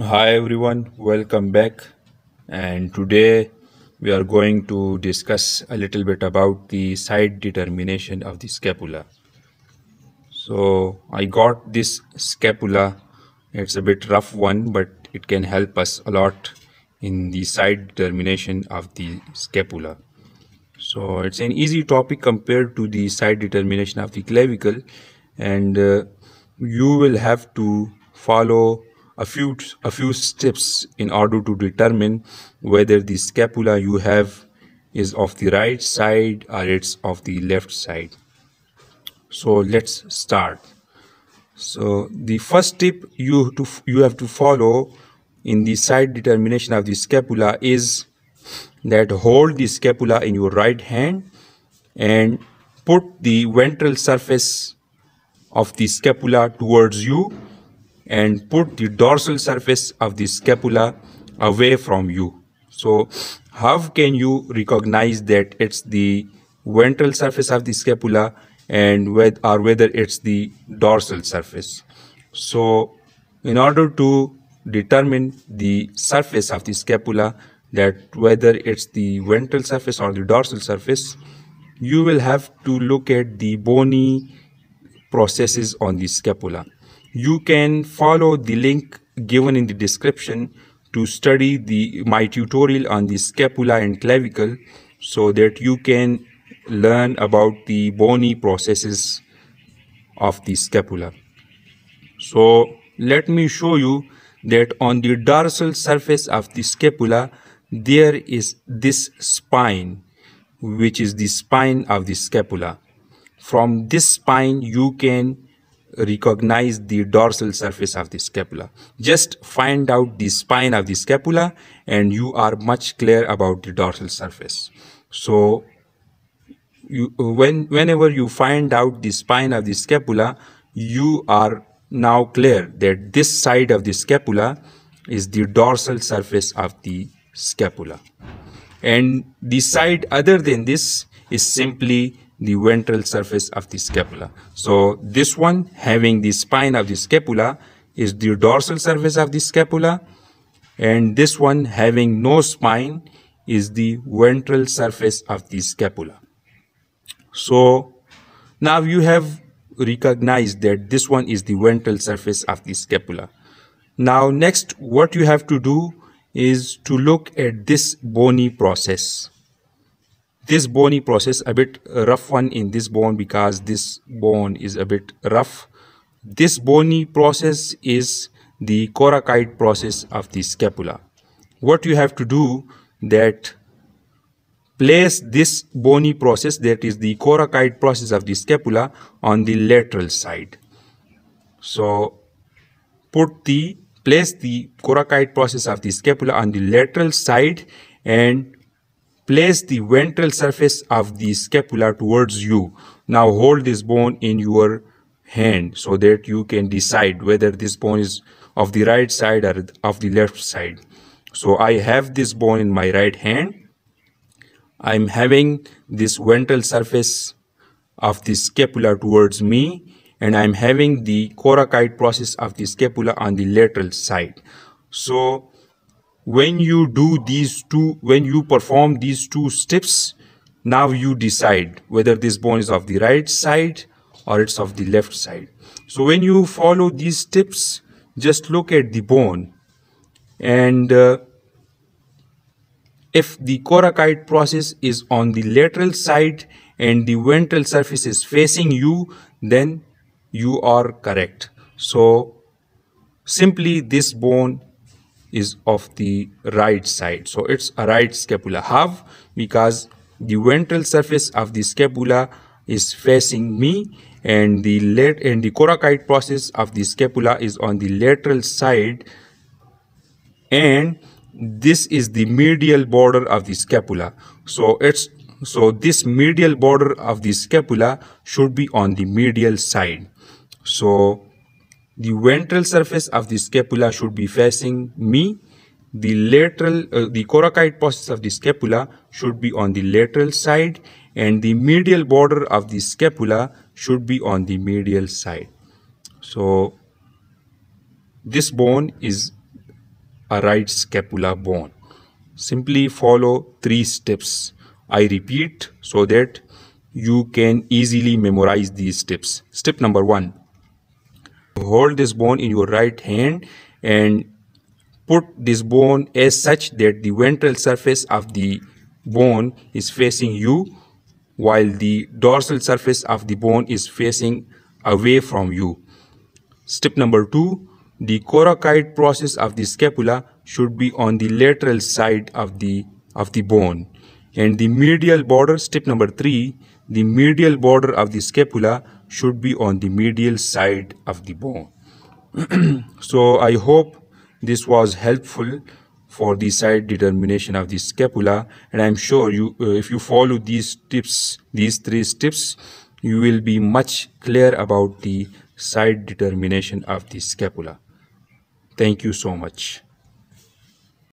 hi everyone welcome back and today we are going to discuss a little bit about the side determination of the scapula so i got this scapula it's a bit rough one but it can help us a lot in the side determination of the scapula so it's an easy topic compared to the side determination of the clavicle and uh, you will have to follow a few a few steps in order to determine whether the scapula you have is of the right side or it's of the left side so let's start so the first tip you to you have to follow in the side determination of the scapula is that hold the scapula in your right hand and put the ventral surface of the scapula towards you and put the dorsal surface of the scapula away from you. So how can you recognize that it's the ventral surface of the scapula and with, or whether it's the dorsal surface. So in order to determine the surface of the scapula that whether it's the ventral surface or the dorsal surface, you will have to look at the bony processes on the scapula you can follow the link given in the description to study the my tutorial on the scapula and clavicle so that you can learn about the bony processes of the scapula. So let me show you that on the dorsal surface of the scapula there is this spine which is the spine of the scapula. From this spine you can recognize the dorsal surface of the scapula. Just find out the spine of the scapula and you are much clear about the dorsal surface. So you, when, whenever you find out the spine of the scapula, you are now clear that this side of the scapula is the dorsal surface of the scapula. And the side other than this is simply the ventral surface of the scapula. So this one having the spine of the scapula is the dorsal surface of the scapula and this one having no spine is the ventral surface of the scapula. So now you have recognized that this one is the ventral surface of the scapula. Now next what you have to do is to look at this bony process this bony process a bit rough one in this bone because this bone is a bit rough this bony process is the coracoid process of the scapula what you have to do that place this bony process that is the coracoid process of the scapula on the lateral side so put the place the coracoid process of the scapula on the lateral side and Place the ventral surface of the scapula towards you. Now hold this bone in your hand so that you can decide whether this bone is of the right side or of the left side. So I have this bone in my right hand. I'm having this ventral surface of the scapula towards me and I'm having the coracoid process of the scapula on the lateral side. So when you do these two, when you perform these two steps, now you decide whether this bone is of the right side or it's of the left side. So when you follow these steps, just look at the bone and uh, if the coracoid process is on the lateral side and the ventral surface is facing you, then you are correct. So simply this bone is of the right side. So it's a right scapula. half Because the ventral surface of the scapula is facing me and the late and the coracoid process of the scapula is on the lateral side and this is the medial border of the scapula so it's so this medial border of the scapula should be on the medial side so the ventral surface of the scapula should be facing me. The lateral, uh, the coracoid process of the scapula should be on the lateral side and the medial border of the scapula should be on the medial side. So this bone is a right scapula bone. Simply follow three steps. I repeat so that you can easily memorize these steps. Step number one, hold this bone in your right hand and put this bone as such that the ventral surface of the bone is facing you while the dorsal surface of the bone is facing away from you. Step number two, the coracoid process of the scapula should be on the lateral side of the, of the bone. And the medial border, step number three, the medial border of the scapula should be on the medial side of the bone. so I hope this was helpful for the side determination of the scapula and I'm sure you uh, if you follow these tips these three tips you will be much clear about the side determination of the scapula. Thank you so much.